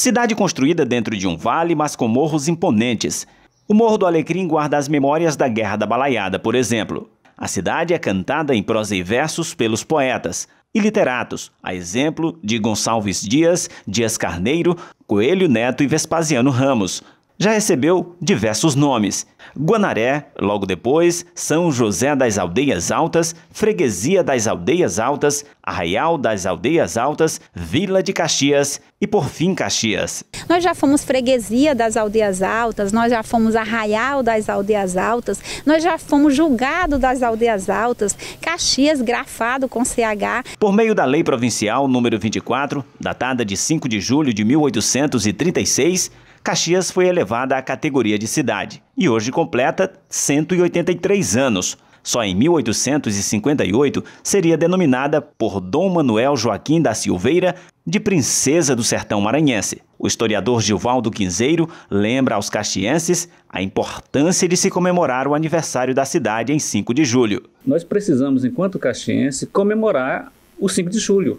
Cidade construída dentro de um vale, mas com morros imponentes. O Morro do Alecrim guarda as memórias da Guerra da Balaiada, por exemplo. A cidade é cantada em prosa e versos pelos poetas e literatos, a exemplo de Gonçalves Dias, Dias Carneiro, Coelho Neto e Vespasiano Ramos já recebeu diversos nomes: Guanaré, logo depois, São José das Aldeias Altas, Freguesia das Aldeias Altas, Arraial das Aldeias Altas, Vila de Caxias e, por fim, Caxias. Nós já fomos Freguesia das Aldeias Altas, nós já fomos Arraial das Aldeias Altas, nós já fomos Julgado das Aldeias Altas, Caxias grafado com CH. Por meio da Lei Provincial número 24, datada de 5 de julho de 1836, Caxias foi elevada à categoria de cidade e hoje completa 183 anos. Só em 1858 seria denominada por Dom Manuel Joaquim da Silveira de Princesa do Sertão Maranhense. O historiador Gilvaldo Quinzeiro lembra aos caxienses a importância de se comemorar o aniversário da cidade em 5 de julho. Nós precisamos, enquanto caxiense, comemorar o 5 de julho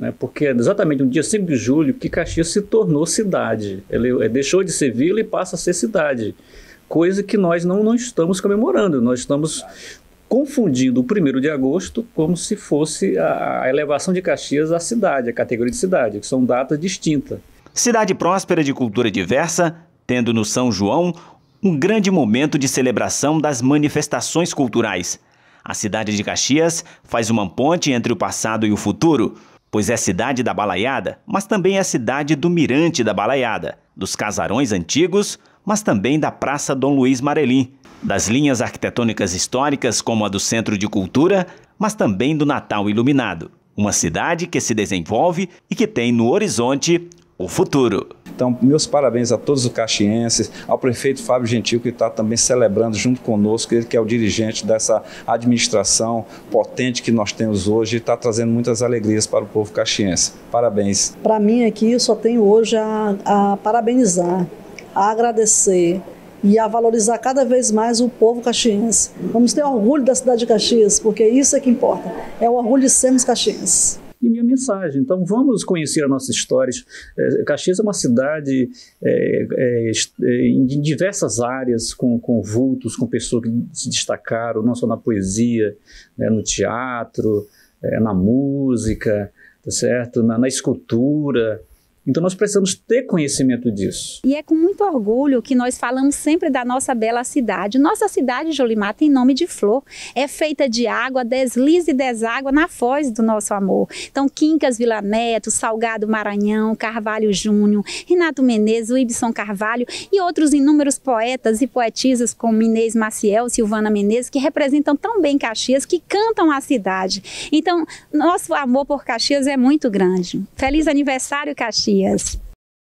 né? porque exatamente no dia 5 de julho que Caxias se tornou cidade. Ele deixou de ser vila e passa a ser cidade, coisa que nós não, não estamos comemorando, nós estamos confundindo o 1 de agosto como se fosse a, a elevação de Caxias à cidade, à categoria de cidade, que são datas distintas. Cidade próspera de cultura diversa, tendo no São João um grande momento de celebração das manifestações culturais. A cidade de Caxias faz uma ponte entre o passado e o futuro, pois é a cidade da Balaiada, mas também é cidade do Mirante da Balaiada, dos casarões antigos, mas também da Praça Dom Luiz Marelim, das linhas arquitetônicas históricas como a do Centro de Cultura, mas também do Natal Iluminado. Uma cidade que se desenvolve e que tem no horizonte o futuro. Então, meus parabéns a todos os caxienses, ao prefeito Fábio Gentil, que está também celebrando junto conosco, ele que é o dirigente dessa administração potente que nós temos hoje e está trazendo muitas alegrias para o povo caxiense. Parabéns. Para mim aqui, eu só tenho hoje a, a parabenizar, a agradecer e a valorizar cada vez mais o povo caxiense. Vamos ter orgulho da cidade de Caxias, porque isso é que importa, é o orgulho de sermos caxienses mensagem. Então vamos conhecer as nossas histórias. É, Caxias é uma cidade é, é, é em diversas áreas, com, com vultos, com pessoas que se destacaram, não só na poesia, né, no teatro, é, na música, tá certo? Na, na escultura. Então nós precisamos ter conhecimento disso. E é com muito orgulho que nós falamos sempre da nossa bela cidade. Nossa cidade, Jolimar, tem nome de flor. É feita de água, deslize e deságua na foz do nosso amor. Então, Quincas Vila Neto, Salgado Maranhão, Carvalho Júnior, Renato Menezes, Ibson Carvalho e outros inúmeros poetas e poetisas como Inês Maciel, Silvana Menezes, que representam tão bem Caxias, que cantam a cidade. Então, nosso amor por Caxias é muito grande. Feliz aniversário, Caxias! years.